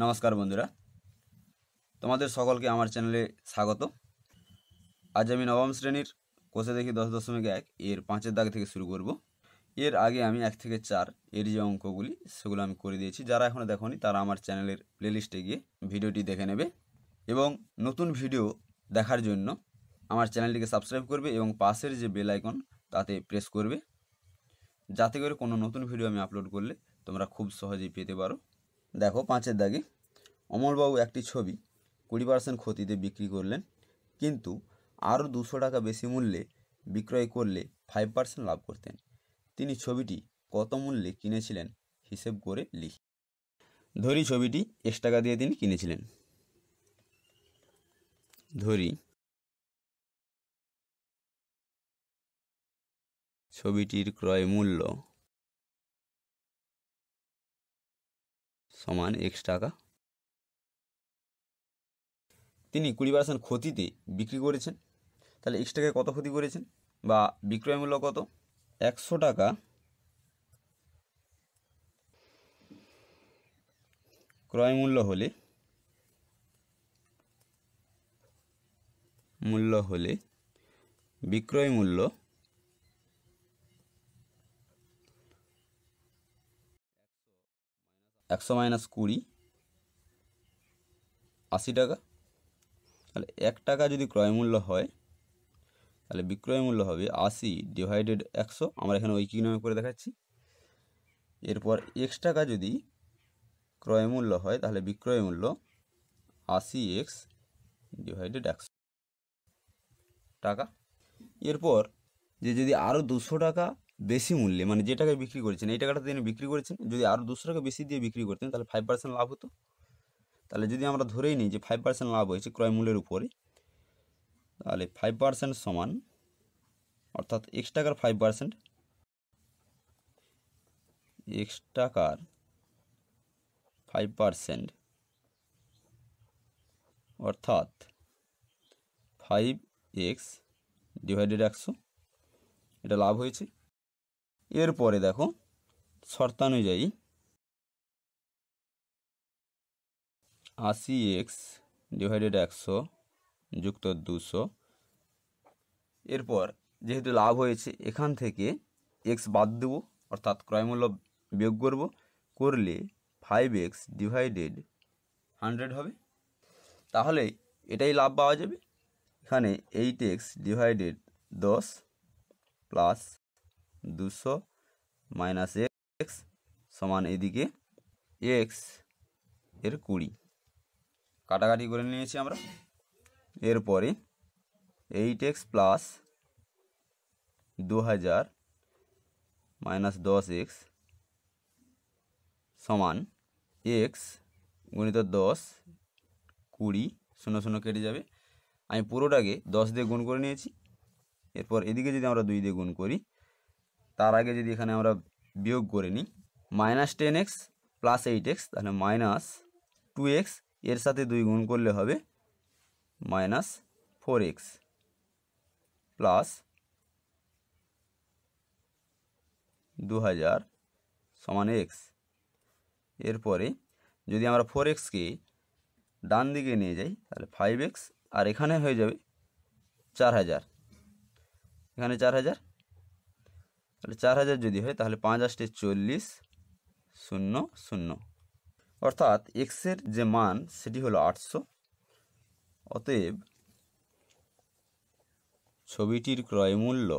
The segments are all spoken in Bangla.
নমস্কার বন্ধুরা তোমাদের সকলকে আমার চ্যানেলে স্বাগত আজ আমি নবম শ্রেণীর কোষে দেখি দশ দশমিক এক এর পাঁচের দাগ থেকে শুরু করব এর আগে আমি এক থেকে চার এর যে অঙ্কগুলি সেগুলো আমি করে দিয়েছি যারা এখনও দেখনি তারা আমার চ্যানেলের প্লেলিস্টে গিয়ে ভিডিওটি দেখে নেবে এবং নতুন ভিডিও দেখার জন্য আমার চ্যানেলটিকে সাবস্ক্রাইব করবে এবং পাশের যে বেল আইকন তাতে প্রেস করবে যাতে করে কোনো নতুন ভিডিও আমি আপলোড করলে তোমরা খুব সহজেই পেতে পারো দেখো পাঁচের দাগে অমলবাবু একটি ছবি কুড়ি পার্সেন্ট ক্ষতিতে বিক্রি করলেন কিন্তু আরও দুশো টাকা বেশি মূল্যে বিক্রয় করলে ফাইভ পার্সেন্ট লাভ করতেন তিনি ছবিটি কত মূল্যে কিনেছিলেন হিসেব করে লিখি ধরি ছবিটি এক্স টাকা দিয়ে তিনি কিনেছিলেন ধরি ছবিটির ক্রয় মূল্য সমান এক্স টাকা তিনি কুড়ি পার্সেন্ট ক্ষতিতে বিক্রি করেছেন তাহলে এক্স টাকায় কত ক্ষতি করেছেন বা বিক্রয় মূল্য কত একশো টাকা ক্রয় মূল্য হলে মূল্য হলে বিক্রয় মূল্য একশো মাইনাস কুড়ি আশি টাকা তাহলে এক টাকা যদি ক্রয়মূল্য হয় তাহলে বিক্রয় মূল্য হবে আশি ডিভাইডেড একশো আমরা এখানে ওই নামে করে দেখাচ্ছি এরপর এক্স টাকা যদি ক্রয় মূল্য হয় তাহলে বিক্রয় মূল্য আশি এক্স ডিভাইডেড একশো টাকা এরপর যে যদি আরও দুশো টাকা বেশি মূল্যে মানে যে টাকায় বিক্রি করেছেন এই টাকাটা তিনি বিক্রি করেছেন যদি আরও দুশো টাকা বেশি দিয়ে বিক্রি করতেন তাহলে ফাইভ পার্সেন্ট লাভ হতো তাহলে যদি আমরা ধরেই নিই যে ফাইভ পার্সেন্ট লাভ হয়েছে ক্রয় মূল্যের উপরে তাহলে ফাইভ পার্সেন্ট সমান অর্থাৎ এক্স টাকার ফাইভ পার্সেন্ট এক্স টাকার ফাইভ পার্সেন্ট অর্থাৎ ফাইভ এক্স ডিভাইডেড একশো এটা লাভ হয়েছে এরপরে দেখো শর্তানুযায়ী আশি এক্স ডিভাইডেড একশো যুক্ত দুশো এরপর যেহেতু লাভ হয়েছে এখান থেকে এক্স বাদ দেবো অর্থাৎ ক্রয়মূল্য বিয়োগ করব করলে ফাইভ এক্স ডিভাইডেড হান্ড্রেড হবে তাহলে এটাই লাভ পাওয়া যাবে এখানে এইট এক্স ডিভাইডেড দশ প্লাস দুশো মাইনাস এক্স সমান এদিকে এক্স এর কুড়ি কাটাকাটি করে নিয়েছি আমরা এরপরে এইট এক্স প্লাস দু হাজার মাইনাস দশ এক্স সমান এক্স গুণিত দশ কুড়ি শূন্য শূন্য কেটে যাবে আমি পুরোটাকে দশ দিয়ে গুণ করে নিয়েছি এরপর এদিকে যদি আমরা দুই দিয়ে গুণ করি তার আগে যদি এখানে আমরা বিয়োগ করে নিই minus ten x plus eight x তাহলে মাইনাস টু এক্স এর সাথে দুই গুণ করলে হবে মাইনাস ফোর এক্স প্লাস দু হাজার সমান এক্স এরপরে যদি আমরা ফোর এক্সকে ডান দিকে নিয়ে যাই তাহলে ফাইভ এক্স আর এখানে হয়ে যাবে চার হাজার এখানে চার হাজার তাহলে চার হাজার যদি হয় তাহলে পাঁচ আষ্টে চল্লিশ শূন্য শূন্য অর্থাৎ এক্সের যে মান সেটি হলো আটশো অতএব ছবিটির ক্রয়মূল্য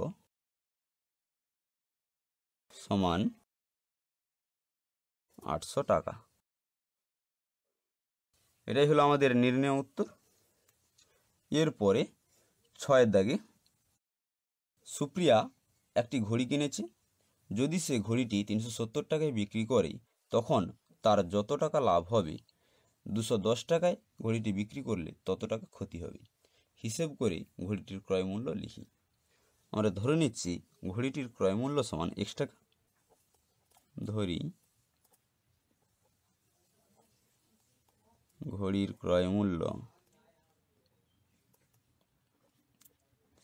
সমান আটশো টাকা এটাই হলো আমাদের নির্ণয় উত্তর এরপরে ছয়ের দাগে সুপ্রিয়া একটি ঘড়ি কিনেছে যদি সে ঘড়িটি তিনশো সত্তর টাকায় বিক্রি করে তখন তার যত টাকা লাভ হবে দুশো দশ টাকায় ঘড়িটি বিক্রি করলে তত টাকা ক্ষতি হবে হিসেব করে ঘড়িটির ক্রয়মূল্য লিখি আমরা ধরে নিচ্ছি ঘড়িটির ক্রয়মূল্য সমান এক্স টাকা ধরি ঘড়ির ক্রয়মূল্য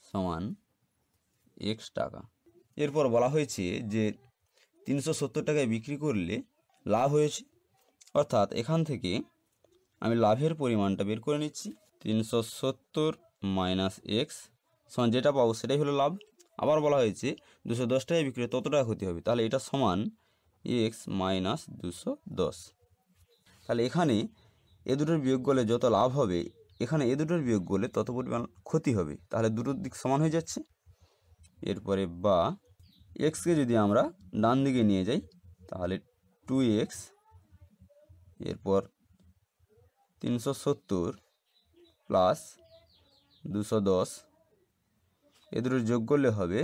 সমান এক্স টাকা এরপর বলা হয়েছে যে তিনশো সত্তর টাকায় বিক্রি করলে লাভ হয়েছে অর্থাৎ এখান থেকে আমি লাভের পরিমাণটা বের করে নিচ্ছি তিনশো সত্তর মাইনাস এক্স সমান যেটা পাবো সেটাই হলো লাভ আবার বলা হয়েছে দুশো দশ টাকায় বিক্রি তত টাকা ক্ষতি হবে তাহলে এটা সমান এক্স মাইনাস দুশো দশ তাহলে এখানে এ দুটোর বিয়োগ করলে যত লাভ হবে এখানে এ দুটোর বিয়োগ করলে তত পরিমাণ ক্ষতি হবে তাহলে দুটোর দিক সমান হয়ে যাচ্ছে এরপরে বা এক্সকে যদি আমরা ডান দিকে নিয়ে যাই তাহলে টু এক্স এরপর তিনশো সত্তর প্লাস দুশো দশ এ যোগ করলে হবে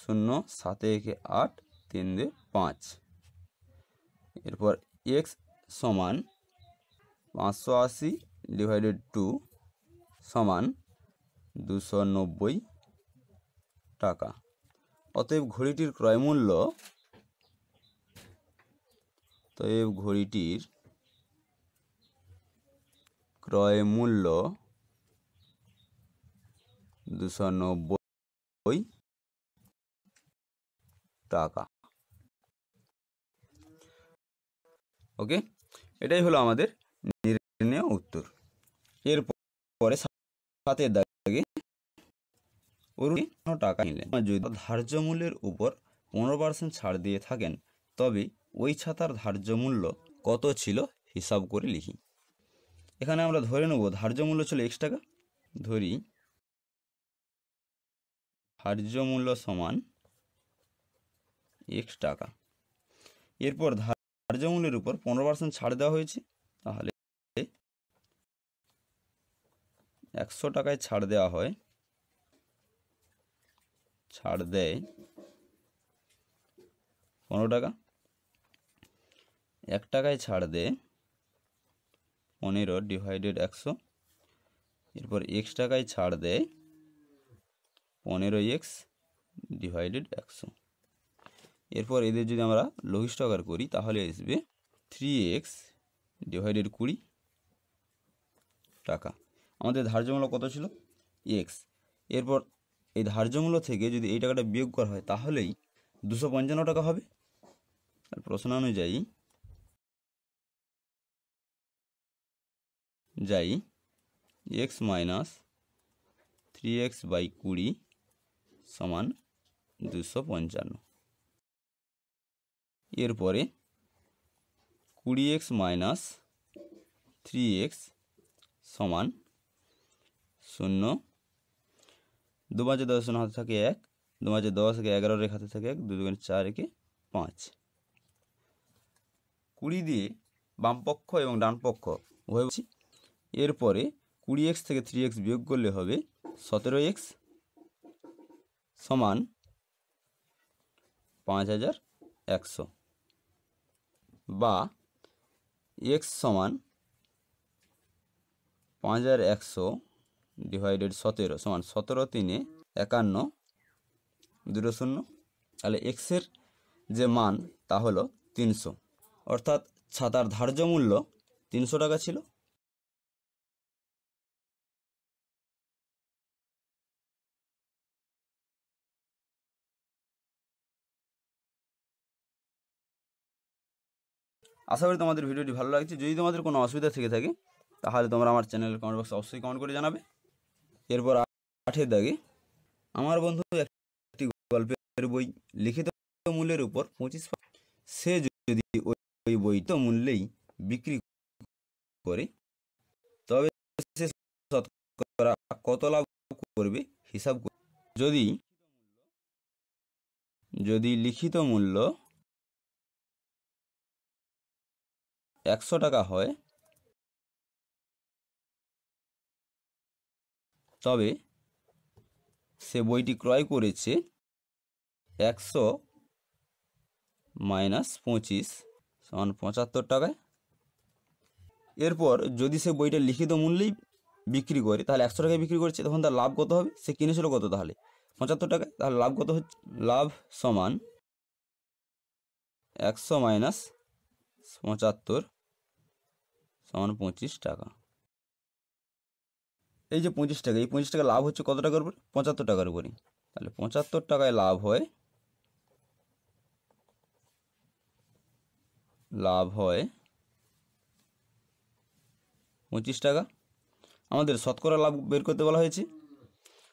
শূন্য সাতে একে আট তিন দে পাঁচ এরপর এক্স সমান পাঁচশো আশি ডিভাইডেড টু সমান দুশো নব্বই টাকা অতএব ঘড়িটির ক্রয়মূল্য অতএব ঘড়িটির ক্রয় মূল্য দুশো নব্বই টাকা ওকে এটাই হলো আমাদের নির্ণয় উত্তর পরে সাতের দাগে কোনো টাকা নিলেন যদি ধার্য মূল্যের উপর পনেরো পার্সেন্ট ছাড় দিয়ে থাকেন তবে ওই ছাতার ধার্য মূল্য কত ছিল হিসাব করে লিখি এখানে আমরা ধরে নেব ধার্য মূল্য ছিল এক্স টাকা ধরি ধার্য মূল্য সমান এক্স টাকা এরপর ধার্য মূল্যের উপর পনেরো পার্সেন্ট ছাড় দেওয়া হয়েছে তাহলে একশো টাকায় ছাড় দেওয়া হয় ছাড় দেয় পনেরো টাকা এক টাকায় ছাড় দেয় পনেরো ডিভাইডেড একশো এরপর এক্স টাকায় ছাড় দেয় পনেরো এক্স ডিভাইডেড একশো এরপর এদের যদি আমরা লঘিষ্ঠকার করি তাহলে আসবে থ্রি এক্স ডিভাইডেড কুড়ি টাকা আমাদের ধার্যমূলক কত ছিল এক্স এরপর এই ধার্য মূল্য থেকে যদি এই টাকাটা বিয়োগ করা হয় তাহলেই দুশো পঞ্চান্ন টাকা হবে আর প্রশ্ন অনুযায়ী যাই x minus three x by কুড়ি সমান দুশো পঞ্চান্ন এরপরে কুড়ি এক্স মাইনাস থ্রি এক্স সমান শূন্য দু পাঁচে দশ শূন্য হাতে থাকে এক দু পাঁচে দশ একে এগারো রেখে হাতে থাকে এক দু দুগুণে চার একে পাঁচ কুড়ি দিয়ে বামপক্ষ এবং ডানপক্ষ উভয় এরপরে কুড়ি এক্স থেকে থ্রি এক্স বিয়োগ করলে হবে সতেরো এক্স সমান পাঁচ হাজার একশো বা এক্স সমান পাঁচ হাজার একশো ডিভাইডেড সতেরো সমান সতেরো তিনে একান্ন দুটো শূন্য তাহলে এক্সের যে মান তা হলো তিনশো অর্থাৎ ছাতার ধার্য মূল্য তিনশো টাকা ছিল আশা করি তোমাদের ভিডিওটি ভালো লাগছে যদি তোমাদের কোনো অসুবিধা থেকে থাকে তাহলে তোমরা আমার চ্যানেলের কমেন্ট বক্সে অবশ্যই কমেন্ট করে জানাবে এরপর আঠের দাগে আমার বন্ধু একটি গল্পের বই লিখিত মূল্যের উপর পঁচিশ সে যদি ওই বই তো মূল্যেই বিক্রি করে তবে সে শতকরা কত লাভ করবে হিসাব যদি যদি লিখিত মূল্য একশো টাকা হয় তবে সে বইটি ক্রয় করেছে একশো মাইনাস পঁচিশ সমান পঁচাত্তর টাকায় এরপর যদি সে বইটা লিখিত মূল্যেই বিক্রি করে তাহলে একশো টাকায় বিক্রি করছে তখন তার লাভ কত হবে সে কিনেছিল কত তাহলে পঁচাত্তর টাকায় তাহলে লাভ কত হচ্ছে লাভ সমান একশো মাইনাস পঁচাত্তর সমান পঁচিশ টাকা এই যে পঁচিশ টাকা এই পঁচিশ টাকা লাভ হচ্ছে কত টাকার উপরে পঁচাত্তর টাকার উপরে তাহলে পঁচাত্তর টাকায় লাভ হয় লাভ হয় পঁচিশ টাকা আমাদের শতকরা লাভ বের করতে বলা হয়েছে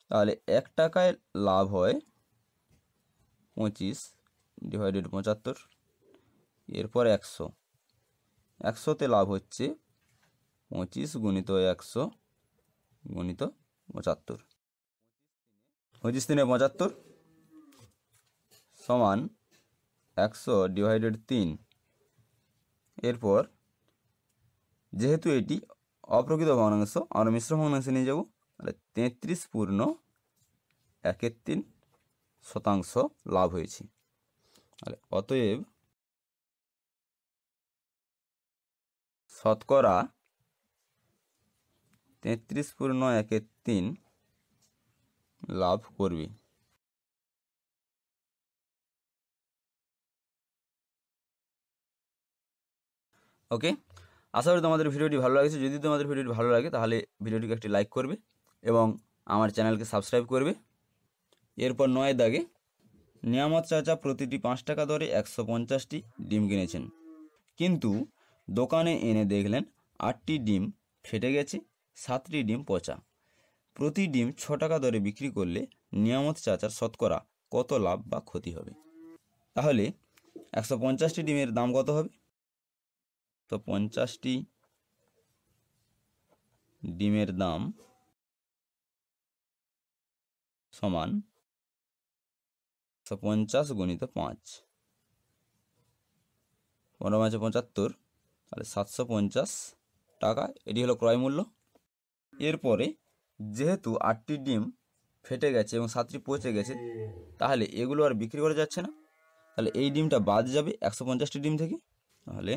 তাহলে এক টাকায় লাভ হয় পঁচিশ ডিভাইডেড পঁচাত্তর এরপর একশো একশোতে লাভ হচ্ছে পঁচিশ গুণিত একশো গণিত পঁচাত্তর পঁচিশ তিনে পঁচাত্তর সমান একশো ডিভাইডেড তিন এরপর যেহেতু এটি অপ্রকৃত ভগ্নাংশ আমরা মিশ্র ভগ্নাংশে নিয়ে যাব তাহলে তেত্রিশ পূর্ণ একের তিন শতাংশ লাভ হয়েছে তাহলে অতএব শতকরা তেত্রিশ পূর্ণ একে তিন লাভ করবি ওকে আশা করি তোমাদের ভিডিওটি ভালো লাগছে যদি তোমাদের ভিডিওটি ভালো লাগে তাহলে ভিডিওটিকে একটি লাইক করবে এবং আমার চ্যানেলকে সাবস্ক্রাইব করবে এরপর নয় দাগে নিয়ামত চাচা প্রতিটি পাঁচ টাকা দরে একশো পঞ্চাশটি ডিম কিনেছেন কিন্তু দোকানে এনে দেখলেন আটটি ডিম ফেটে গেছে সাতটি ডিম পচা প্রতি ডিম ছ টাকা দরে বিক্রি করলে নিয়ামত চাচার শতকরা কত লাভ বা ক্ষতি হবে তাহলে একশো পঞ্চাশটি ডিমের দাম কত হবে তো পঞ্চাশটি ডিমের দাম সমান পঞ্চাশ গণিত পাঁচ পনেরো মাসে পঁচাত্তর তাহলে সাতশো পঞ্চাশ টাকা এটি হলো ক্রয় মূল্য এরপরে যেহেতু আটটি ডিম ফেটে গেছে এবং সাতটি পচে গেছে তাহলে এগুলো আর বিক্রি করা যাচ্ছে না তাহলে এই ডিমটা বাদ যাবে একশো পঞ্চাশটি ডিম থেকে তাহলে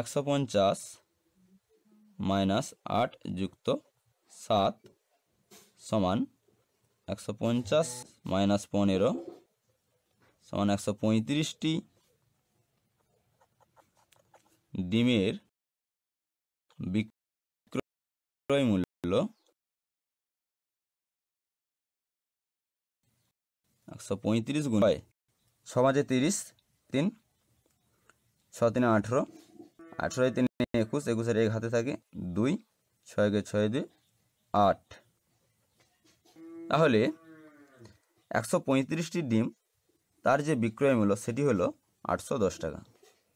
একশো পঞ্চাশ মাইনাস আট যুক্ত সাত সমান একশো পঞ্চাশ মাইনাস পনেরো সমান একশো পঁয়ত্রিশটি ডিমের বিক্রয় মূল্য একশো পঁয়ত্রিশ গুণ হয় ছ মাসে তিরিশ তিন ছ তিনে আঠেরো আঠেরো তিনে একুশ একুশের এক হাতে থাকে দুই ছয় ছয় দুই আট তাহলে একশো পঁয়ত্রিশটি ডিম তার যে বিক্রয় মূল্য সেটি হলো আটশো দশ টাকা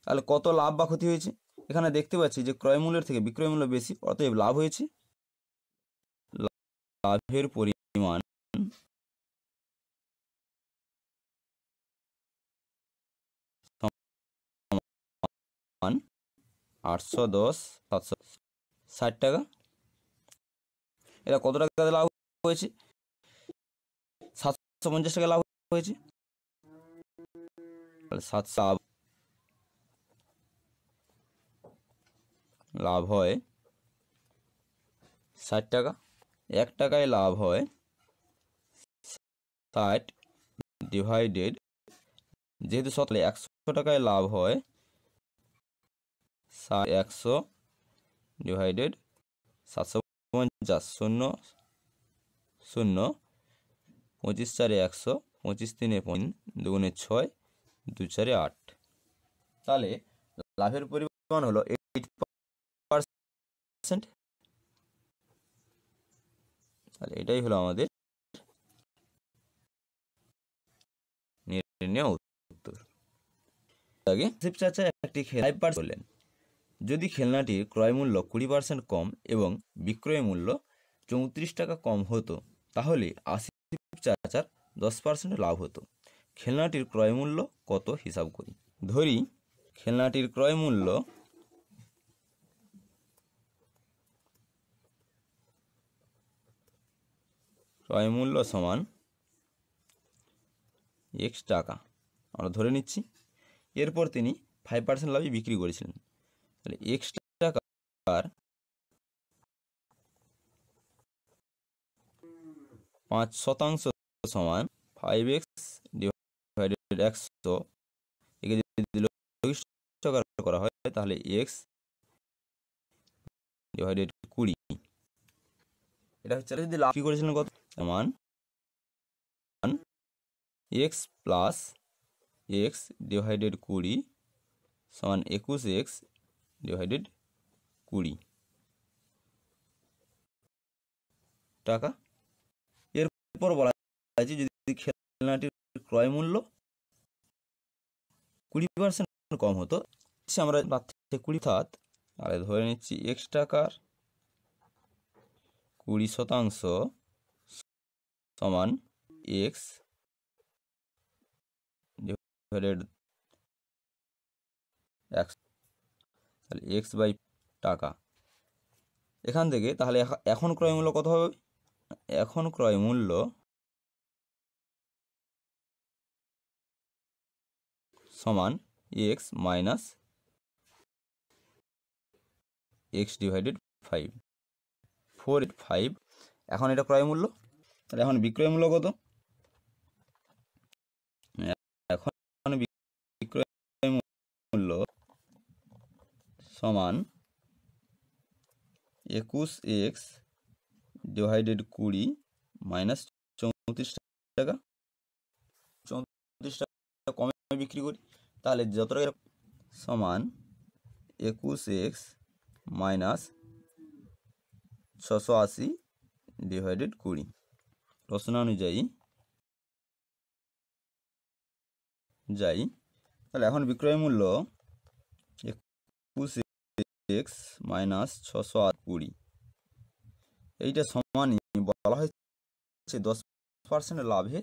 তাহলে কত লাভ বা ক্ষতি হয়েছে এখানে দেখতে পাচ্ছি যে ক্রয় মূল্যের থেকে বিক্রয় মূল্য বেশি অতএব লাভ হয়েছে লাভের পরিমাণ আটশো দশ সাতশো ষাট টাকা এটা কত টাকা লাভ হয়েছে সাতশো পঞ্চাশ টাকা লাভ হয়েছে সাতশো লাভ হয় ষাট টাকা এক টাকায় লাভ হয় ষাট ডিভাইডেড যেহেতু সতলে একশো টাকায় লাভ হয় একশো ডিভাইডেড সাতশো পঞ্চাশ শূন্য শূন্য পঁচিশ চারে একশো পঁচিশ তিনে পয়েন দুগুণে ছয় দু চারে আট তাহলে লাভের পরিমাণ হলো এইট পার্সেন্ট তাহলে এটাই হলো আমাদের নির্ণয় উত্তর আগে চাচা একটি বললেন যদি খেলনাটির ক্রয় মূল্য কুড়ি পার্সেন্ট কম এবং বিক্রয় মূল্য চৌত্রিশ টাকা কম হতো তাহলে আসিফ চাচার দশ পার্সেন্ট লাভ হতো খেলনাটির ক্রয় মূল্য কত হিসাব করি ধরি খেলনাটির ক্রয় মূল্য ক্রয় মূল্য সমান এক্স টাকা আমরা ধরে নিচ্ছি এরপর তিনি ফাইভ পার্সেন্ট লাভে বিক্রি করেছিলেন তাহলে এক্স টাকার পাঁচ শতাংশ সমান ফাইভ এক্স ডিভাইডেড একশো একে যদি লঘিষ্ঠকার করা হয় তাহলে এক্স ডিভাইডেড কুড়ি এটা হচ্ছে যদি কি করেছিলেন কত সমান এক্স প্লাস এক্স ডিভাইডেড কুড়ি সমান একুশ এক্স ডিভাইডেড কুড়ি টাকা এরপর বলা আছে যদি খেলনাটির ক্রয় মূল্য কুড়ি পার্সেন্ট কম হতো আমরা কুড়ি থাত আর ধরে নিচ্ছি এক্স টাকার কুড়ি শতাংশ সমান এক্স ডিভাইডেড তাহলে এক্স বাই টাকা এখান থেকে তাহলে এখন ক্রয় মূল্য কত হবে এখন ক্রয় মূল্য সমান x minus x divided five four eight five এখন এটা ক্রয় মূল্য তাহলে এখন বিক্রয় মূল্য কত এখন বিক্রয় মূল্য সমান একুশ এক্স ডিভাইডেড কুড়ি মাইনাস চৌত্রিশ টাকা চৌত্রিশ টাকা কমে বিক্রি করি তাহলে যত সমান একুশ এক্স মাইনাস ছশো আশি ডিভাইডেড কুড়ি অনুযায়ী যাই তাহলে এখন বিক্রয় মূল্য একুশ এক্স মাইনাস ছশো আট কুড়ি এইটা সমানই বলা হয়েছে দশ পার্সেন্ট লাভে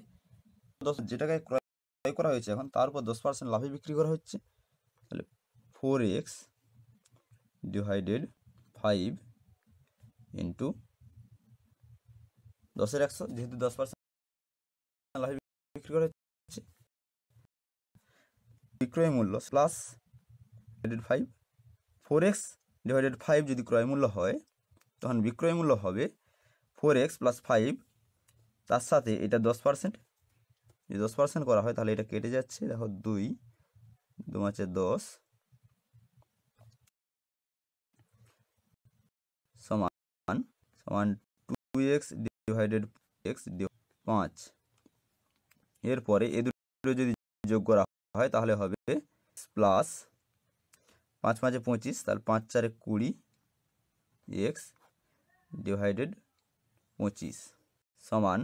দশ যেটাকে ক্রয় করা হয়েছে এখন তারপর দশ পার্সেন্ট লাভে বিক্রি করা হচ্ছে তাহলে four x divided five into দশের একশো যেহেতু দশ পার্সেন্ট লাভে বিক্রি করা হচ্ছে বিক্রয় মূল্য plus divided five four x divided five যদি ক্রয় মূল্য হয় তখন বিক্রয় মূল্য হবে ফোর এক্স প্লাস ফাইভ তার সাথে এটা দশ পার্সেন্ট যদি দশ পার্সেন্ট করা হয় তাহলে এটা কেটে যাচ্ছে দেখো দুই দু মাসে দশ one two x divided x পাঁচ এরপরে এ দুটো যদি যোগ করা হয় তাহলে হবে প্লাস পাঁচ পাঁচে পঁচিশ তাহলে পাঁচ চারে কুড়ি এক্স ডিভাইডেড পঁচিশ সমান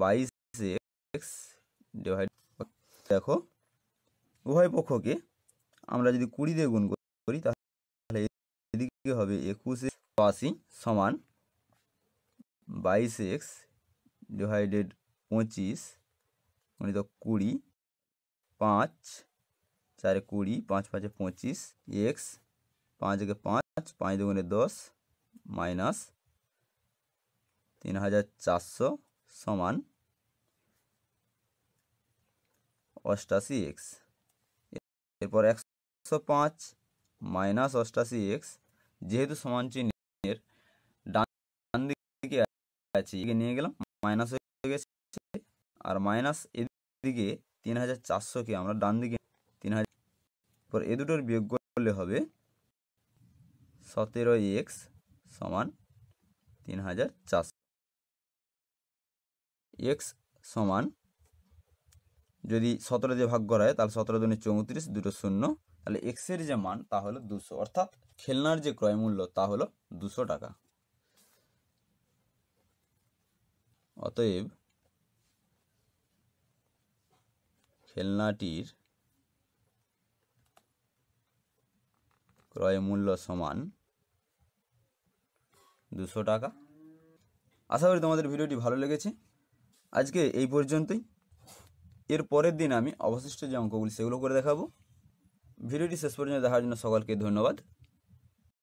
বাইশ এক্স ডিভাইডেড দেখো উভয় পক্ষকে আমরা যদি কুড়ি দিয়ে গুণ করি তাহলে কি হবে একুশে আশি সমান বাইশ এক্স ডিভাইডেড পঁচিশ গণিত কুড়ি পাঁচ চারে কুড়ি পাঁচ পাঁচে পঁচিশ এক্স পাঁচ একে পাঁচ পাঁচ দুগুণে দশ মাইনাস তিন হাজার চারশো সমান অষ্টাশি এক্স এরপর একশো পাঁচ মাইনাস অষ্টাশি এক্স যেহেতু সমান চিহ্নের ডান দিকে আছে এগিয়ে নিয়ে গেলাম মাইনাস হয়ে গেছে আর মাইনাস এদিকে তিন হাজার চারশোকে আমরা ডান দিকে তিন হাজার এ দুটোর বিয়োগ করলে হবে সতেরো এক্স সমান তিন হাজার চারশো এক্স সমান যদি সতেরো দিয়ে ভাগ করা হয় তাহলে সতেরো দুনে চৌত্রিশ দুটো শূন্য তাহলে এক্সের যে মান তা হলো দুশো অর্থাৎ খেলনার যে ক্রয় মূল্য তা হলো দুশো টাকা অতএব খেলনাটির ক্রয় মূল্য সমান দুশো টাকা আশা করি তোমাদের ভিডিওটি ভালো লেগেছে আজকে এই পর্যন্তই এর পরের দিন আমি অবশিষ্ট যে অঙ্কগুলি সেগুলো করে দেখাবো ভিডিওটি শেষ পর্যন্ত দেখার জন্য সকলকে ধন্যবাদ